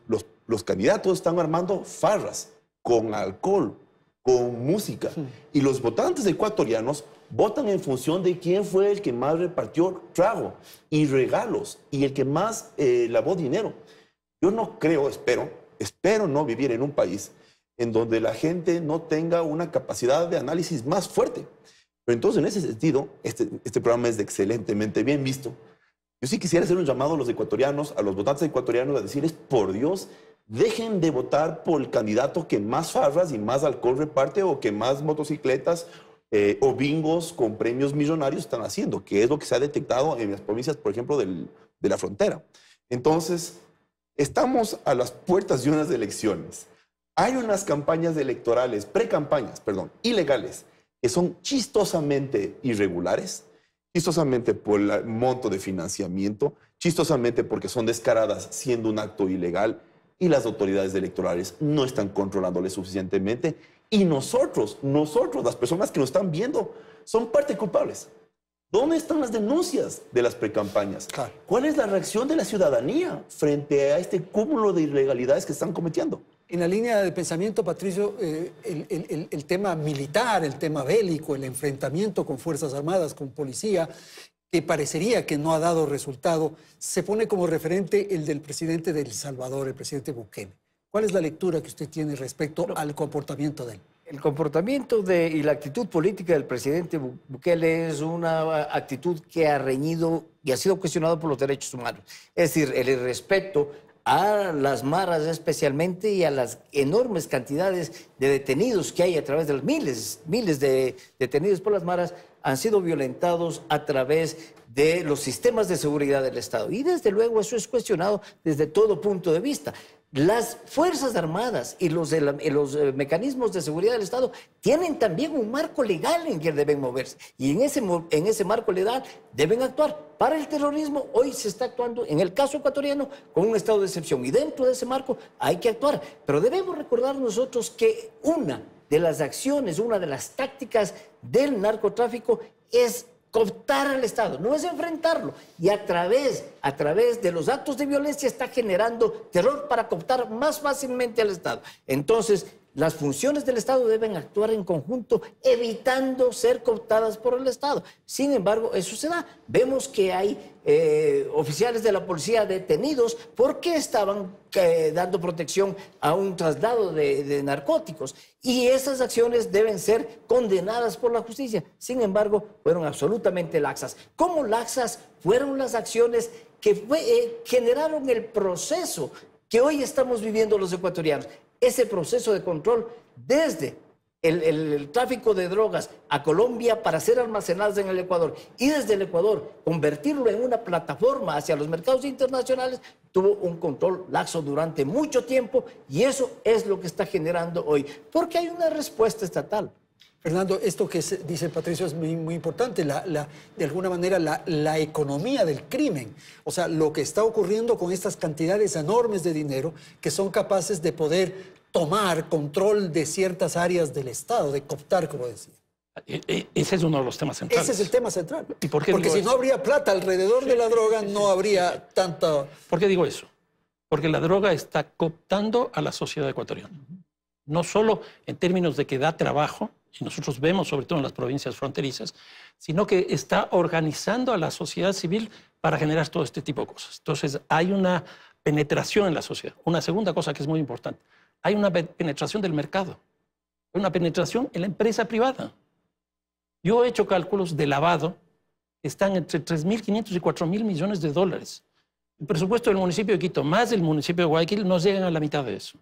candidatos están armando farras con alcohol, con música. Y los votantes ecuatorianos votan en función de quién fue el que más repartió trago y regalos y el que más eh, lavó dinero. Yo no creo, espero, espero no vivir en un país en donde la gente no tenga una capacidad de análisis más fuerte. Pero entonces, en ese sentido, este, este, programa es excelentemente bien visto. Yo sí quisiera hacer un llamado a los ecuatorianos, a los votantes ecuatorianos, a decirles, por Dios, dejen de votar por el candidato que más farras y más alcohol reparte o que más motocicletas eh, o bingos con premios millonarios están haciendo, que es lo que se ha detectado en las provincias, por ejemplo, de la frontera. Entonces, estamos a las puertas de unas elecciones hay unas campañas electorales, precampañas, perdón, ilegales, que son chistosamente irregulares, chistosamente por el monto de financiamiento, chistosamente porque son descaradas siendo un acto ilegal y las autoridades electorales no están controlándoles suficientemente y nosotros, nosotros, las personas que nos están viendo, son parte culpables. ¿Dónde están las denuncias de las precampañas? ¿Cuál es la reacción de la ciudadanía frente a este cúmulo de ilegalidades que están cometiendo? En la línea de pensamiento, Patricio, eh, el, tema militar, el tema bélico, el enfrentamiento con Fuerzas Armadas, con policía, que parecería que no ha dado resultado, se pone como referente el del presidente de El Salvador, el presidente Bukele. ¿Cuál es la lectura que usted tiene respecto al comportamiento de él? El comportamiento y la actitud política del presidente Bukele es una actitud que ha reñido y ha sido cuestionado por los derechos humanos. Es decir, el irrespeto a las maras especialmente y a las enormes cantidades de detenidos que hay a través de los miles, miles de detenidos por las maras han sido violentados a través de los sistemas de seguridad del Estado. Y desde luego eso es cuestionado desde todo punto de vista las Fuerzas Armadas y los, eh, mecanismos de seguridad del Estado tienen también un marco legal en que deben moverse. Y en ese, en ese marco legal deben actuar. Para el terrorismo hoy se está actuando, en el caso ecuatoriano, con un estado de excepción. Y dentro de ese marco hay que actuar. Pero debemos recordar nosotros que una de las acciones, una de las tácticas del narcotráfico es cooptar al Estado, no es enfrentarlo. Y a través, a través de los actos de violencia está generando terror para cooptar más fácilmente al Estado. Entonces, las funciones del Estado deben actuar en conjunto, evitando ser cooptadas por el Estado. Sin embargo, eso se da. Vemos que hay eh, oficiales de la policía detenidos porque estaban eh, dando protección a un traslado de, narcóticos. Y esas acciones deben ser condenadas por la justicia. Sin embargo, fueron absolutamente laxas. ¿Cómo laxas fueron las acciones que eh, generaron el proceso que hoy estamos viviendo los ecuatorianos ese proceso de control desde el, tráfico de drogas a Colombia para ser almacenadas en el Ecuador y desde el Ecuador convertirlo en una plataforma hacia los mercados internacionales, tuvo un control laxo durante mucho tiempo y eso es lo que está generando hoy, porque hay una respuesta estatal. Fernando, esto que dice Patricio es muy, importante, de alguna manera la, economía del crimen, o sea, lo que está ocurriendo con estas cantidades enormes de dinero que son capaces de poder tomar control de ciertas áreas del Estado, de cooptar, como decía. E, e, ese es uno de los temas centrales. Ese es el tema central. por qué Porque si no habría plata alrededor de la droga, no habría tanta... ¿Por qué digo eso? Porque la droga está cooptando a la sociedad ecuatoriana. No solo en términos de que da trabajo, y nosotros vemos sobre todo en las provincias fronterizas, sino que está organizando a la sociedad civil para generar todo este tipo de cosas. Entonces hay una penetración en la sociedad. Una segunda cosa que es muy importante, hay una penetración del mercado, hay una penetración en la empresa privada. Yo he hecho cálculos de lavado, están entre 3.500 y 4.000 millones de dólares. El presupuesto del municipio de Quito más el municipio de Guayaquil no llegan a la mitad de eso.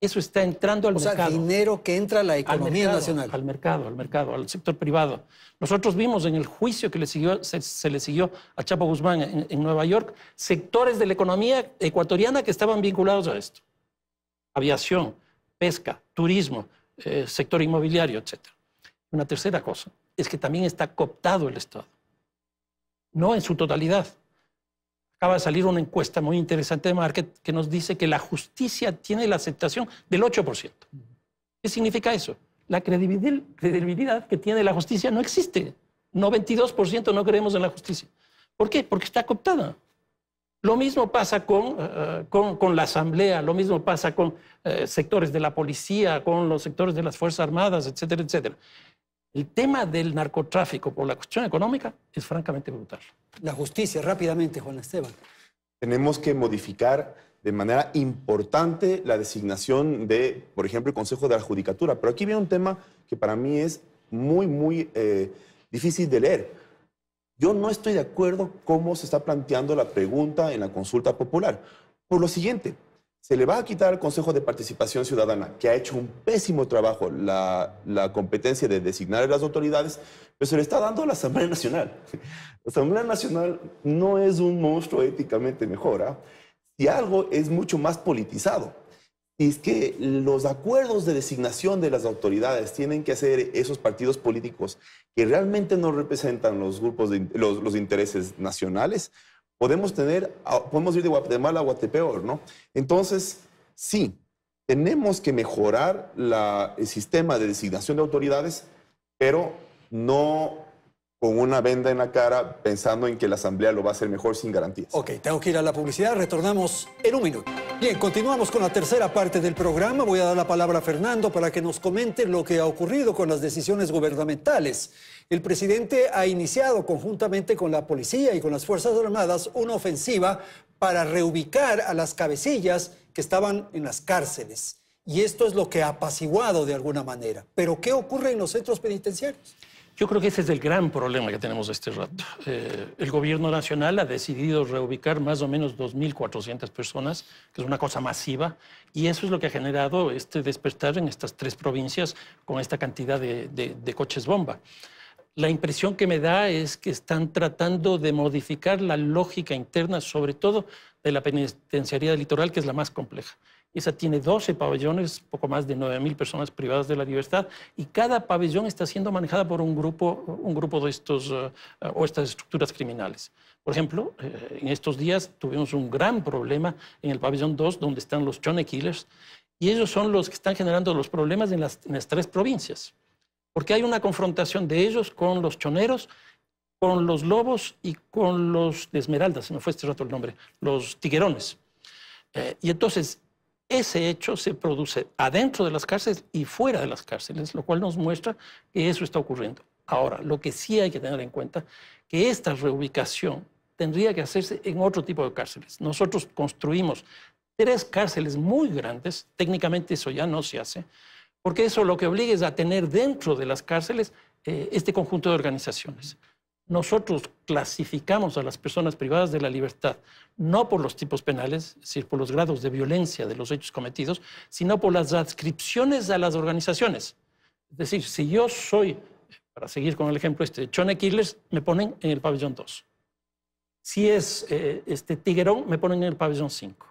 Eso está entrando al mercado. O sea, dinero que entra a la economía nacional. Al mercado, al mercado, al sector privado. Nosotros vimos en el juicio que le siguió, se, le siguió a Chapo Guzmán en, Nueva York sectores de la economía ecuatoriana que estaban vinculados a esto. Aviación, pesca, turismo, eh, sector inmobiliario, etc. Una tercera cosa es que también está cooptado el Estado. No en su totalidad, Acaba de salir una encuesta muy interesante de Market que nos dice que la justicia tiene la aceptación del 8%. ¿Qué significa eso? La credibilidad que tiene la justicia no existe. 92% no creemos en la justicia. ¿Por qué? Porque está cooptada. Lo mismo pasa con, eh, con, la Asamblea, lo mismo pasa con eh, sectores de la policía, con los sectores de las Fuerzas Armadas, etcétera, etcétera. El tema del narcotráfico por la cuestión económica es francamente brutal. La justicia, rápidamente, Juan Esteban. Tenemos que modificar de manera importante la designación de, por ejemplo, el Consejo de la Judicatura. Pero aquí viene un tema que para mí es muy, muy eh, difícil de leer. Yo no estoy de acuerdo cómo se está planteando la pregunta en la consulta popular. Por lo siguiente, se le va a quitar al Consejo de Participación Ciudadana, que ha hecho un pésimo trabajo la, competencia de designar a las autoridades, pero pues se le está dando a la Asamblea Nacional. (laughs) La Asamblea Nacional no es un monstruo éticamente mejora, ¿ah? si algo es mucho más politizado. Y es que los acuerdos de designación de las autoridades tienen que hacer esos partidos políticos que realmente no representan los grupos, los intereses nacionales podemos tener, ah, podemos ir de Guatemala a Guatepeor, ¿no? Entonces, sí, tenemos que mejorar la, el sistema de designación de autoridades, pero no con una venda en la cara pensando en que la asamblea lo va a hacer mejor sin garantías. Ok, tengo que ir a la publicidad, retornamos en un minuto. Bien, continuamos con la tercera parte del programa. Voy a dar la palabra a Fernando para que nos comente lo que ha ocurrido con las decisiones gubernamentales. El presidente ha iniciado conjuntamente con la policía y con las Fuerzas Armadas una ofensiva para reubicar a las cabecillas que estaban en las cárceles. Y esto es lo que ha apaciguado de alguna manera. Pero ¿qué ocurre en los centros penitenciarios? Yo creo que ese es el gran problema que tenemos este rato. Eh, el gobierno nacional ha decidido reubicar más o menos 2.400 personas, que es una cosa masiva, y eso es lo que ha generado este despertar en estas tres provincias con esta cantidad de, de coches bomba. La impresión que me da es que están tratando de modificar la lógica interna, sobre todo de la penitenciaría del litoral, que es la más compleja. Esa tiene 12 pabellones, poco más de 9.000 personas privadas de la libertad, y cada pabellón está siendo manejada por un grupo, un grupo de estos, eh, eh, o estas estructuras criminales. Por ejemplo, eh, en estos días tuvimos un gran problema en el pabellón 2, donde están los chone Killers, y ellos son los que están generando los problemas en las, tres provincias, porque hay una confrontación de ellos con los choneros con los lobos y con los de esmeraldas no fue este rato el nombre, los tiguerones. y entonces ese hecho se produce adentro de las cárceles y fuera de las cárceles, lo cual nos muestra que eso está ocurriendo. Ahora, lo que sí hay que tener en cuenta, es que esta reubicación tendría que hacerse en otro tipo de cárceles. Nosotros construimos tres cárceles muy grandes, técnicamente eso ya no se hace, porque eso lo que obliga es a tener dentro de las cárceles eh, este conjunto de organizaciones nosotros clasificamos a las personas privadas de la libertad no por los tipos penales, es decir, por los grados de violencia de los hechos cometidos, sino por las adscripciones a las organizaciones. Es decir, si yo soy, para seguir con el ejemplo este, Chone Killers, me ponen en el pabellón 2. Si es eh, este Tiguerón, me ponen en el pabellón 5.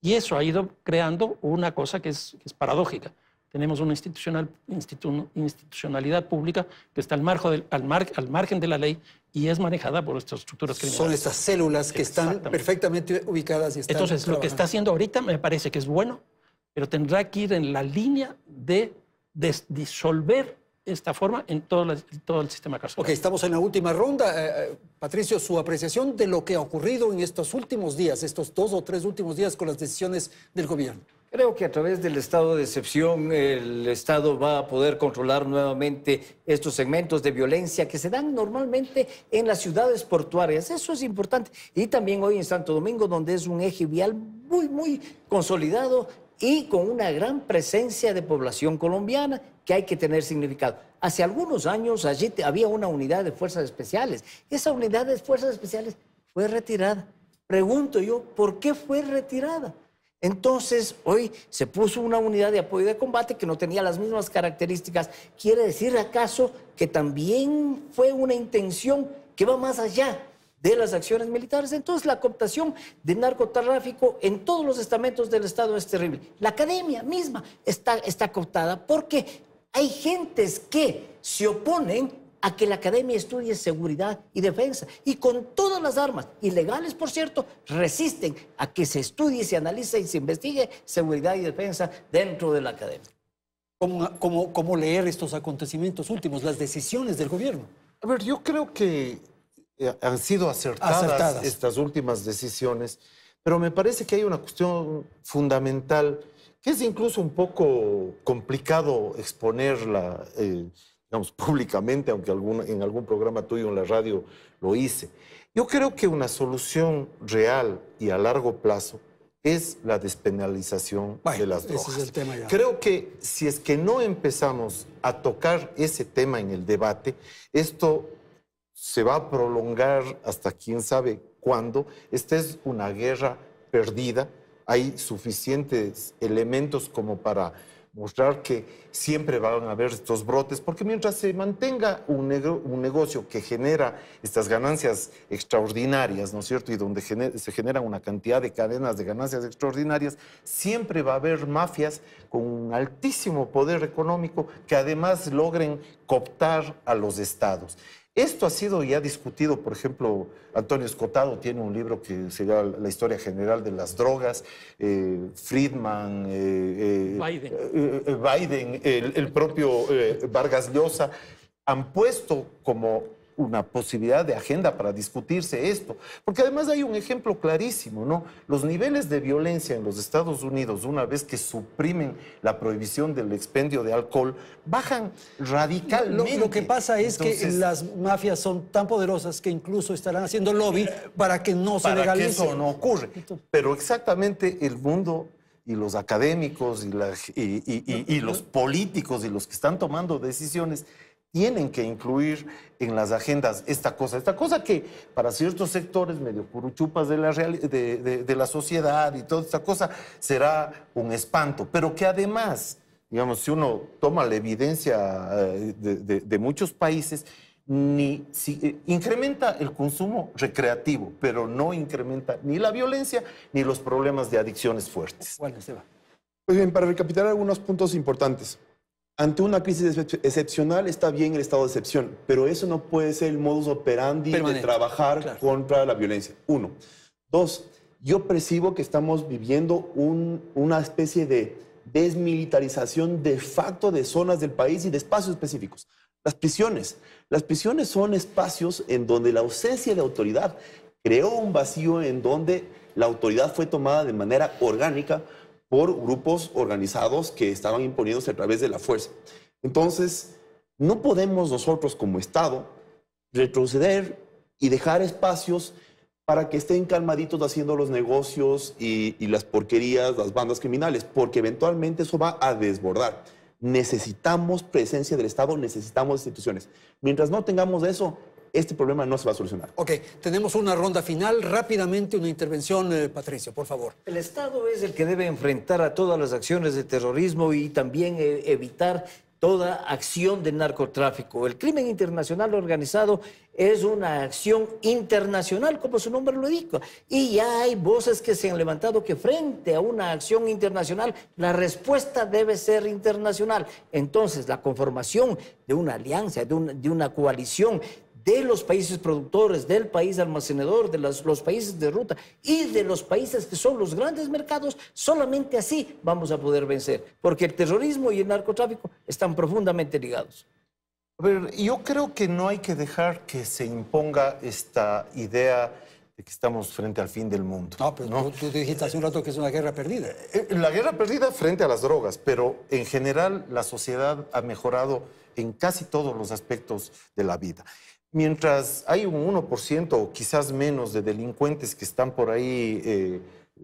Y eso ha ido creando una cosa que es paradójica tenemos una institucional, institucionalidad pública que está al, margen al, margen de la ley y es manejada por estas estructuras criminales. Son estas células que están perfectamente ubicadas y están Entonces, lo que está haciendo ahorita me parece que es bueno, pero tendrá que ir en la línea de, disolver esta forma en todo, el sistema carcelario. Ok, estamos en la última ronda. Eh, eh, Patricio, su apreciación de lo que ha ocurrido en estos últimos días, estos dos o tres últimos días con las decisiones del gobierno. Creo que a través del estado de excepción el Estado va a poder controlar nuevamente estos segmentos de violencia que se dan normalmente en las ciudades portuarias. Eso es importante. Y también hoy en Santo Domingo, donde es un eje vial muy, muy consolidado y con una gran presencia de población colombiana que hay que tener significado. Hace algunos años allí había una unidad de fuerzas especiales. Esa unidad de fuerzas especiales fue retirada. Pregunto yo, ¿por qué fue retirada? Entonces, hoy se puso una unidad de apoyo de combate que no tenía las mismas características. ¿Quiere decir acaso que también fue una intención que va más allá de las acciones militares? Entonces, la cooptación de narcotráfico en todos los estamentos del Estado es terrible. La academia misma está, está cooptada porque hay gentes que se oponen a que la academia estudie seguridad y defensa y con todas las armas, ilegales por cierto, resisten a que se estudie, se analice y se investigue seguridad y defensa dentro de la academia. ¿Cómo, cómo, cómo leer estos acontecimientos últimos, las decisiones del gobierno? A ver, yo creo que eh, han sido acertadas, estas últimas decisiones, pero me parece que hay una cuestión fundamental que es incluso un poco complicado exponerla. Eh, digamos, públicamente, aunque en algún programa tuyo en la radio lo hice. Yo creo que una solución real y a largo plazo es la despenalización de las drogas. Creo que si es que no empezamos a tocar ese tema en el debate, esto se va a prolongar hasta quién sabe cuándo. Esta es una guerra perdida. Hay suficientes elementos como para mostrar que siempre van a haber estos brotes, porque mientras se mantenga un, negocio que genera estas ganancias extraordinarias, ¿no es cierto? Y donde se genera una cantidad de cadenas de ganancias extraordinarias, siempre va a haber mafias con un altísimo poder económico que además logren cooptar a los estados. Esto ha sido ya discutido, por ejemplo, Antonio Escotado tiene un libro que se llama La historia general de las drogas, eh, Friedman, eh, eh, Biden, el propio Vargas Llosa, han puesto como una posibilidad de agenda para discutirse esto. Porque además hay un ejemplo clarísimo, ¿no? Los niveles de violencia en los Estados Unidos, una vez que suprimen la prohibición del expendio de alcohol, bajan radicalmente. Lo, que pasa es que las mafias son tan poderosas que incluso estarán haciendo lobby para que no se legalice. Que eso no ocurre. Pero exactamente el mundo y los académicos y los políticos y los que están tomando decisiones tienen que incluir en las agendas esta cosa, esta cosa que para ciertos sectores medio puruchupas de la, sociedad y toda esta cosa será un espanto, pero que además, digamos, si uno toma la evidencia eh, de, muchos países, ni, eh, incrementa el consumo recreativo, pero no incrementa ni la violencia ni los problemas de adicciones fuertes. Bueno, Esteban. Pues bien, para recapitular algunos puntos importantes. Ante una crisis excepcional está bien el estado de excepción, pero eso no puede ser el modus operandi de trabajar contra la violencia. Uno. Dos, yo percibo que estamos viviendo una especie de desmilitarización de facto de zonas del país y de espacios específicos. Las prisiones. Las prisiones son espacios en donde la ausencia de autoridad creó un vacío en donde la autoridad fue tomada de manera orgánica por grupos organizados que estaban imponiéndose a través de la fuerza. Entonces, no podemos nosotros como Estado retroceder y dejar espacios para que estén calmaditos haciendo los negocios y, las porquerías, las bandas criminales, porque eventualmente eso va a desbordar. Necesitamos presencia del Estado, necesitamos instituciones. Mientras no tengamos eso, este problema no se va a solucionar. Ok, tenemos una ronda final. Rápidamente una intervención, eh, Patricio, por favor. El Estado es el que debe enfrentar a todas las acciones de terrorismo y también eh, evitar toda acción de narcotráfico. El crimen internacional organizado es una acción internacional, como su nombre lo indica. Y ya hay voces que se han levantado que frente a una acción internacional, la respuesta debe ser internacional. Entonces, la conformación de una alianza, de una coalición, de los países productores, del país almacenador, de los países de ruta y de los países que son los grandes mercados, solamente así vamos a poder vencer, porque el terrorismo y el narcotráfico están profundamente ligados. A ver, yo creo que no hay que dejar que se imponga esta idea de que estamos frente al fin del mundo. No, pero tú, dijiste hace un rato que es una guerra perdida. Eh, eh, la guerra perdida frente a las drogas, pero en general la sociedad ha mejorado en casi todos los aspectos de la vida mientras hay un 1% o quizás menos de delincuentes que están por ahí eh,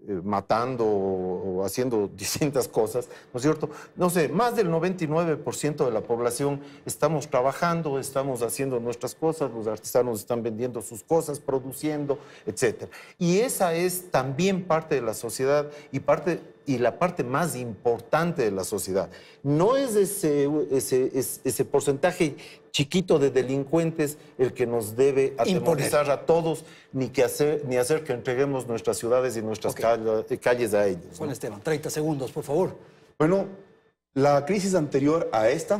eh, matando o, haciendo (laughs) distintas cosas, ¿no es cierto? No sé, más del 99% de la población estamos trabajando, estamos haciendo nuestras cosas, los artesanos están vendiendo sus cosas, produciendo, etc. Y esa es también parte de la sociedad y parte y la parte más importante de la sociedad. No es ese, ese, porcentaje chiquito de delincuentes el que nos debe atemorizar a todos, ni, que hacer, ni hacer que entreguemos nuestras ciudades y nuestras calles, a ellos. Juan Esteban, 30 segundos, por favor. Bueno, la crisis anterior a esta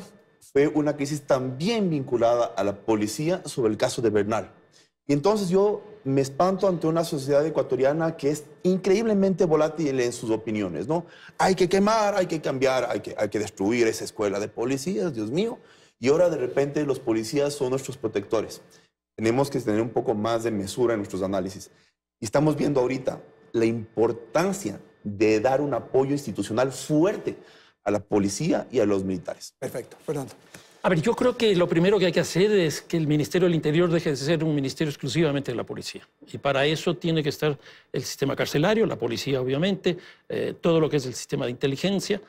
fue una crisis también vinculada a la policía sobre el caso de Bernal. Y entonces yo me espanto ante una sociedad ecuatoriana que es increíblemente volátil en sus opiniones, ¿no? Hay que quemar, hay que cambiar, hay que, hay que destruir esa escuela de policías, Dios mío. Y ahora de repente los policías son nuestros protectores. Tenemos que tener un poco más de mesura en nuestros análisis. Y estamos viendo ahorita la importancia de dar un apoyo institucional fuerte a la policía y a los militares. Perfecto, Fernando. A ver, yo creo que lo primero que hay que hacer es que el Ministerio del Interior deje de ser un ministerio exclusivamente de la policía. Y para eso tiene que estar el sistema carcelario, la policía obviamente, eh, todo lo que es el sistema de inteligencia.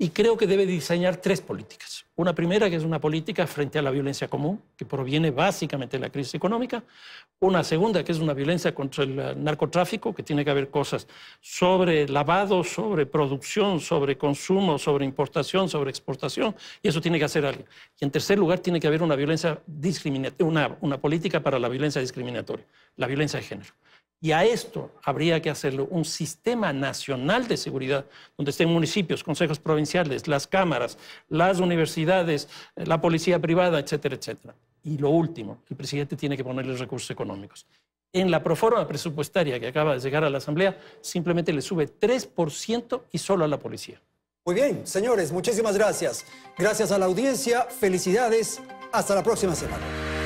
Y creo que debe diseñar tres políticas. Una primera, que es una política frente a la violencia común, que proviene básicamente de la crisis económica. Una segunda, que es una violencia contra el eh, narcotráfico, que tiene que haber cosas sobre lavado, sobre producción, sobre consumo, sobre importación, sobre exportación, y eso tiene que hacer alguien. Y en tercer lugar, tiene que haber una, una política para la violencia discriminatoria, la violencia de género. Y a esto habría que hacerlo un sistema nacional de seguridad, donde estén municipios, consejos provinciales, las cámaras, las universidades, eh, la policía privada, etcétera, etcétera. Y lo último, el presidente tiene que ponerle recursos económicos. En la proforma presupuestaria que acaba de llegar a la Asamblea, simplemente le sube 3% y solo a la policía. Muy bien, señores, muchísimas gracias. Gracias a la audiencia, felicidades. Hasta la próxima semana.